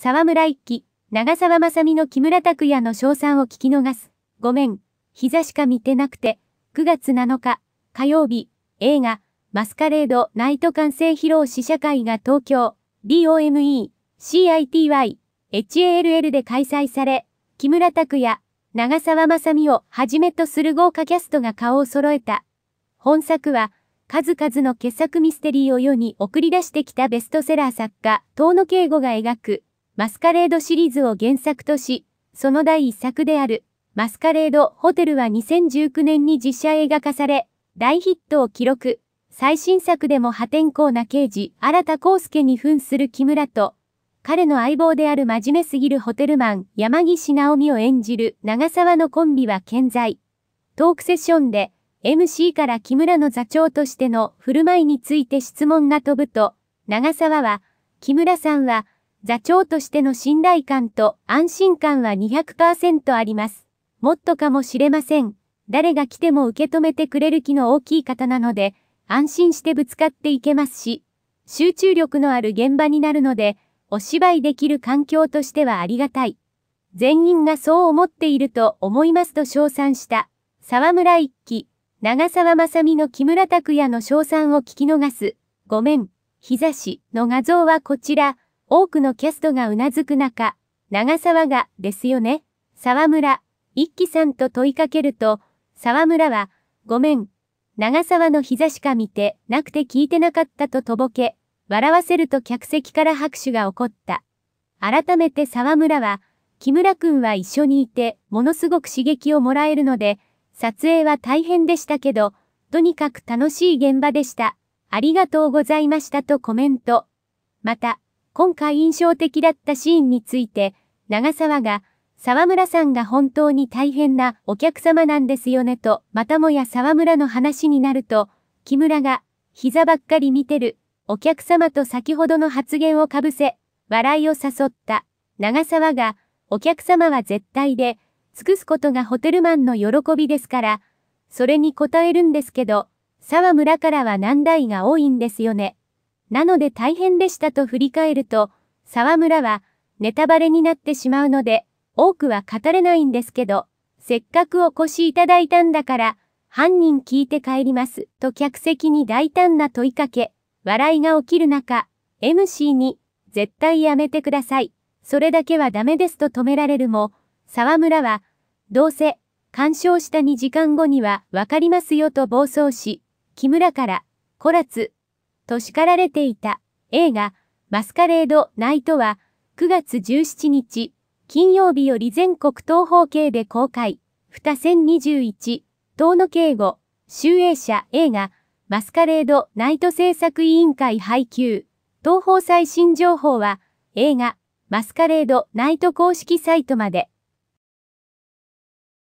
沢村一樹、長沢まさみの木村拓哉の賞賛を聞き逃す。ごめん、膝しか見てなくて。9月7日、火曜日、映画、マスカレード、ナイト完成披露試写会が東京、DOME、CITY、HALL で開催され、木村拓哉、長沢まさみをはじめとする豪華キャストが顔を揃えた。本作は、数々の傑作ミステリーを世に送り出してきたベストセラー作家、遠野慶吾が描く、マスカレードシリーズを原作とし、その第一作である、マスカレードホテルは2019年に実写映画化され、大ヒットを記録。最新作でも破天荒な刑事、新田康介に扮する木村と、彼の相棒である真面目すぎるホテルマン、山岸直美を演じる長沢のコンビは健在。トークセッションで、MC から木村の座長としての振る舞いについて質問が飛ぶと、長沢は、木村さんは、座長としての信頼感と安心感は200%あります。もっとかもしれません。誰が来ても受け止めてくれる気の大きい方なので、安心してぶつかっていけますし、集中力のある現場になるので、お芝居できる環境としてはありがたい。全員がそう思っていると思いますと称賛した、沢村一揆、長沢さみの木村拓也の称賛を聞き逃す、ごめん、日差しの画像はこちら、多くのキャストがうなずく中、長沢が、ですよね、沢村、一気さんと問いかけると、沢村は、ごめん、長沢の膝しか見てなくて聞いてなかったととぼけ、笑わせると客席から拍手が起こった。改めて沢村は、木村くんは一緒にいて、ものすごく刺激をもらえるので、撮影は大変でしたけど、とにかく楽しい現場でした。ありがとうございましたとコメント。また、今回印象的だったシーンについて、長沢が、沢村さんが本当に大変なお客様なんですよねと、またもや沢村の話になると、木村が、膝ばっかり見てる、お客様と先ほどの発言をかぶせ、笑いを誘った、長沢が、お客様は絶対で、尽くすことがホテルマンの喜びですから、それに応えるんですけど、沢村からは難題が多いんですよね。なので大変でしたと振り返ると、沢村は、ネタバレになってしまうので、多くは語れないんですけど、せっかくお越しいただいたんだから、犯人聞いて帰ります、と客席に大胆な問いかけ、笑いが起きる中、MC に、絶対やめてください。それだけはダメですと止められるも、沢村は、どうせ、干渉した2時間後にはわかりますよと暴走し、木村から、こらつ、と叱られていた映画マスカレード・ナイトは9月17日金曜日より全国東方系で公開2021遠野敬吾集英社映画マスカレード・ナイト制作委員会配給東方最新情報は映画マスカレード・ナイト公式サイトまで